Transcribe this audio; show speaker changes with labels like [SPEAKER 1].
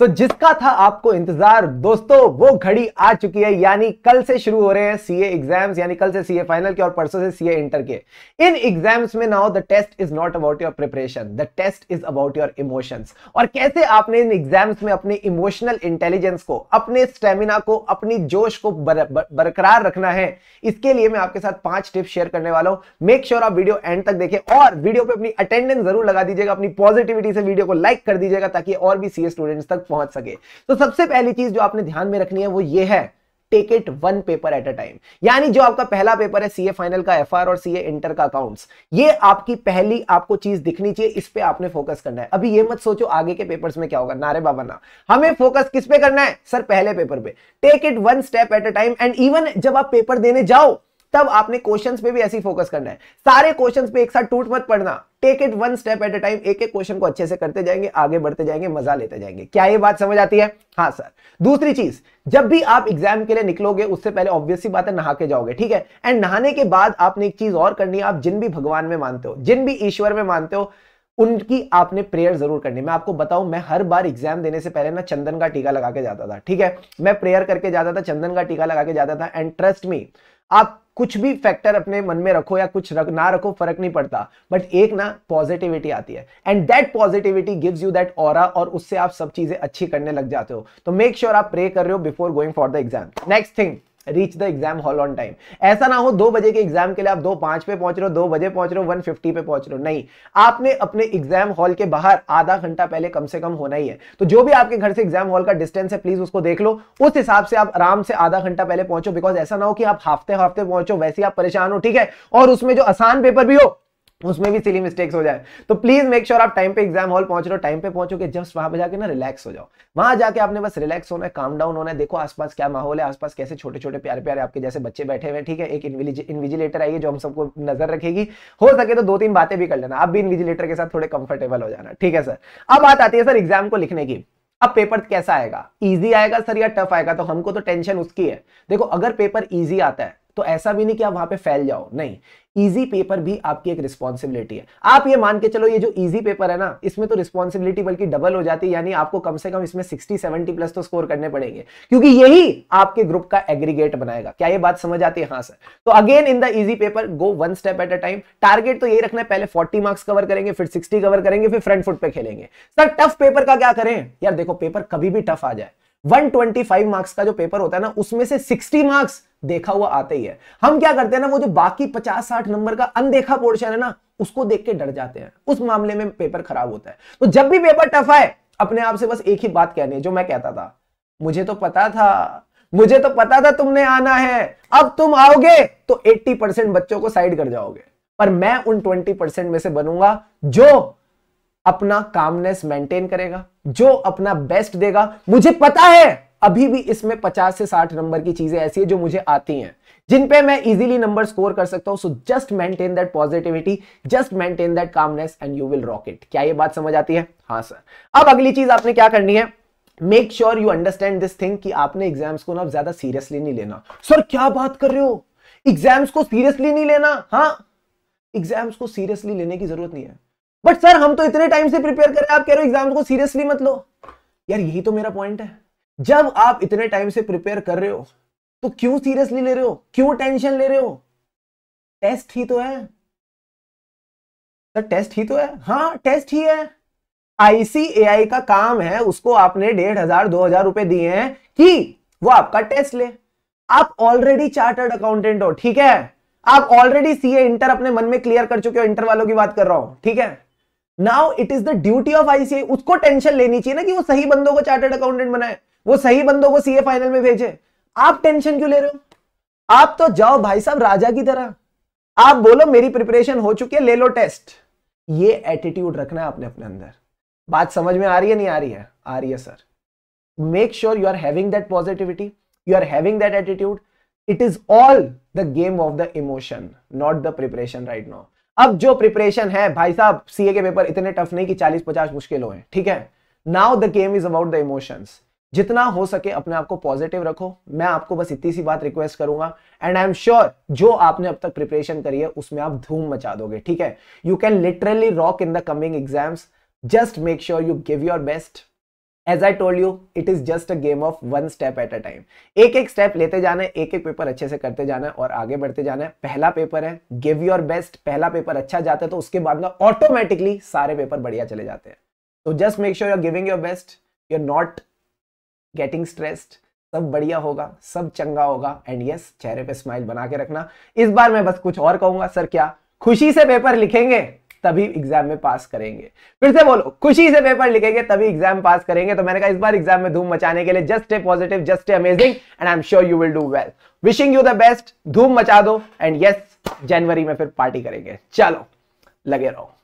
[SPEAKER 1] तो जिसका था आपको इंतजार दोस्तों वो घड़ी आ चुकी है यानी कल से शुरू हो रहे हैं सीए एग्जाम्स यानी कल से सीए फाइनल के और परसों से सीए इंटर के इन एग्जाम्स में now the test is not about your preparation the test is about your emotions और कैसे आपने इन एग्जाम्स में अपने इमोशनल इंटेलिजेंस को अपने स्टेमिना को अपनी जोश को बर, बर, बरकरार रखना है इसके लिए मैं आपके साथ पांच टिप्स शेयर करने वाला हूं मेक श्योर sure आप वीडियो एंड तक देखें और वीडियो पर अपनी अटेंडेंस जरूर लगा दीजिएगा अपनी पॉजिटिविटी से वीडियो को लाइक कर दीजिएगा ताकि और भी सीए स्टूडेंट्स तक पहुंच सके तो सबसे पहली चीज जो आपने ध्यान में रखनी है वो ये है take it one paper at a time यानी जो आपका पहला पेपर है सीए फाइनल का एफआर और सीए इंटर का अकाउंट्स ये आपकी पहली आपको चीज दिखनी चाहिए इस पे आपने फोकस करना है अभी ये मत सोचो आगे के पेपर्स में क्या होगा नारे बाबा ना हमें फोकस किस पे करना है सर पहले पेपर पे take it one step at a time and even जब आप पेपर देने जाओ तब आपने क्वेश्चन पे भी ऐसे फोकस करना है सारे क्वेश्चन पे एक साथ टूट मत पढ़ना take it one step at a time एक एक क्वेश्चन को अच्छे से करते जाएंगे आगे बढ़ते जाएंगे मजा लेते जाएंगे क्या ये बात समझ आती है हाँ सर दूसरी चीज जब भी आप एग्जाम के लिए निकलोगे उससे पहले ऑब्वियसली बात है नहा के जाओगे ठीक है एंड नहाने के बाद आपने एक चीज और करनी है आप जिन भी भगवान में मानते हो जिन भी ईश्वर में मानते हो उनकी आपने प्रेयर जरूर करनी मैं आपको बताऊं मैं हर बार एग्जाम देने से पहले ना चंदन का टीका लगा के जाता था ठीक है मैं प्रेयर करके जाता था चंदन का टीका लगा के जाता था एंड ट्रस्ट मी आप कुछ भी फैक्टर अपने मन में रखो या कुछ रख ना रखो फर्क नहीं पड़ता बट एक ना पॉजिटिविटी आती है and that positivity gives you that और और उससे आप सब चीजें अच्छी करने लग जाते हो तो मेक श्योर sure आप प्रे कर रहे हो before going for the exam next thing reach the exam hall on time ऐसा ना हो दो बजे के एग्जाम के लिए आप दो पांच पे पहुंच रहे हो दो बजे पहुंच रहे हो वन फिफ्टी पे पहुंच रहे हो नहीं आपने अपने एग्जाम हॉल के बाहर आधा घंटा पहले कम से कम होना ही है तो जो भी आपके घर से एग्जाम हॉल का डिस्टेंस है प्लीज उसको देख लो उस हिसाब से आप आराम से आधा घंटा पहले पहुंचो बिकॉज ऐसा ना हो कि आप हफ्ते हफ्ते पहुंचो वैसे आप परेशान हो ठीक है और उसमें जो आसान पेपर भी हो उसमें भी सिली मिस्टेक्स हो जाए तो प्लीज मेक श्योर आप टाइम पे एग्जाम हॉल पहुंच रहे हो टाइम पे पहुंचोगे जस्ट वहां पे जाके ना रिलैक्स हो जाओ वहां जाके आपने बस रिलैक्स होना है काम डाउन होना है देखो आसपास क्या माहौल है आसपास कैसे छोटे छोटे प्यारे प्यारे आपके जैसे बच्चे बैठे हुए ठीक है एक इन्विजिलेटर है जो हम सबको नजर रखेगी हो सके तो दो तीन बातें भी कर लेना आप भी इन्विजिलेटर के साथ थोड़े कंफर्टेबल हो जाना ठीक है सर अब बात आती है सर एग्जाम को लिखने की अब पेपर कैसा आएगा इजी आएगा सर या टफ आएगा तो हमको तो टेंशन उसकी है देखो अगर पेपर इजी आता है तो ऐसा भी नहीं कि आप वहां पे फैल जाओ नहीं इजी पेपर भी आपकी एक रिस्पॉन्सिबिलिटी है आप ये मान के चलो ये जो इजी पेपर है ना इसमें तो रिस्पॉन्सिबिलिटी बल्कि डबल हो जाती है यानी आपको कम से कम इसमें 60 70 प्लस तो स्कोर करने पड़ेंगे क्योंकि यही आपके ग्रुप का एग्रीगेट बनाएगा क्या ये बात समझ आती है हाँ सर तो again in the easy paper go one step at a time target तो यही रखना है पहले फोर्टी मार्क्स कवर करेंगे फिर सिक्सटी कवर करेंगे फिर फ्रंट फुट पे खेलेंगे सर टफ पेपर का क्या करें यार देखो पेपर कभी भी टफ आ जाए 125 मार्क्स का जो पेपर होता है ना उसमें से 60 मार्क्स देखा हुआ आते ही है हम क्या करते हैं ना वो जो बाकी 50-60 नंबर का अनदेखा पोर्शन है ना उसको देख के डर जाते हैं उस मामले में पेपर खराब होता है तो जब भी पेपर टफ आए अपने आप से बस एक ही बात कहनी है जो मैं कहता था मुझे तो पता था मुझे तो पता था तुमने आना है अब तुम आओगे तो 80 परसेंट बच्चों को साइड कर जाओगे पर मैं उन 20 परसेंट में से बनूंगा जो अपना कामनेस मेंटेन करेगा जो अपना बेस्ट देगा मुझे पता है अभी भी इसमें 50 से 60 नंबर की चीजें ऐसी है जो मुझे आती हैं जिन पे मैं इजीली नंबर स्कोर कर सकता हूं so just maintain that positivity just maintain that calmness and you will rock it क्या ये बात समझ आती है हाँ सर अब अगली चीज आपने क्या करनी है make sure you understand this thing कि आपने एग्जाम्स को ना ज्यादा सीरियसली नहीं लेना सर क्या बात कर रहे हो एग्जाम्स को सीरियसली नहीं लेना हाँ एग्जाम्स को सीरियसली लेने की जरूरत नहीं है बट सर हम तो इतने टाइम से प्रिपेयर कर रहे हैं आप कह रहे हो एग्जाम को सीरियसली मत लो यार यही तो मेरा पॉइंट है जब आप इतने टाइम से प्रिपेयर कर रहे हो तो क्यों सीरियसली ले रहे हो क्यों टेंशन ले रहे हो टेस्ट ही तो है सर टेस्ट ही तो है हाँ टेस्ट ही है आईसीएआई का काम है उसको आपने डेढ़ हजार दो हजार रुपए दिए हैं कि वो आपका टेस्ट ले आप ऑलरेडी चार्टर्ड अकाउंटेंट हो ठीक है आप ऑलरेडी सीए इंटर अपने मन में क्लियर कर चुके हो इंटर वालों की बात कर रहा हूं ठीक है now it is the duty of ICA उसको टेंशन लेनी चाहिए ना कि वो सही बंदों को चार्टर्ड अकाउंटेंट बनाए वो सही बंदों को सीए फाइनल में भेजे आप टेंशन क्यों ले रहे हो आप तो जाओ भाई साहब राजा की तरह आप बोलो मेरी प्रिपरेशन हो चुकी है ले लो टेस्ट ये एटीट्यूड रखना है आपने अपने अंदर बात समझ में आ रही है नहीं आ रही है आ रही है sir make sure you are having that positivity you are having that attitude it is all the game of the emotion not the preparation right now अब जो प्रिपरेशन है भाई साहब सीए के पेपर इतने टफ नहीं कि 40-50 मुश्किल हो ठीक है now the game is about the emotions जितना हो सके अपने आप को पॉजिटिव रखो मैं आपको बस इतनी सी बात रिक्वेस्ट करूंगा एंड आई एम श्योर जो आपने अब तक प्रिपरेशन करी है उसमें आप धूम मचा दोगे ठीक है you can literally rock in the coming exams just make sure you give your best as I told you it is just a game of one step at a time एक एक स्टेप लेते जाना है एक एक paper अच्छे से करते जाना है और आगे बढ़ते जाना है पहला पेपर है गिव योर बेस्ट पहला पेपर अच्छा जाता है तो उसके बाद ना ऑटोमेटिकली सारे पेपर बढ़िया चले जाते हैं तो just make sure you're giving your best you are not getting stressed सब बढ़िया होगा सब चंगा होगा एंड यस yes, चेहरे पे स्माइल बना के रखना इस बार मैं बस कुछ और कहूंगा सर क्या खुशी से पेपर लिखेंगे तभी एग्जाम में पास करेंगे फिर से बोलो खुशी से पेपर लिखेंगे तभी एग्जाम पास करेंगे तो मैंने कहा इस बार एग्जाम में धूम मचाने के लिए just a positive just a amazing and I am sure you will do well wishing you the best धूम मचा दो एंड यस जनवरी में फिर पार्टी करेंगे चलो लगे रहो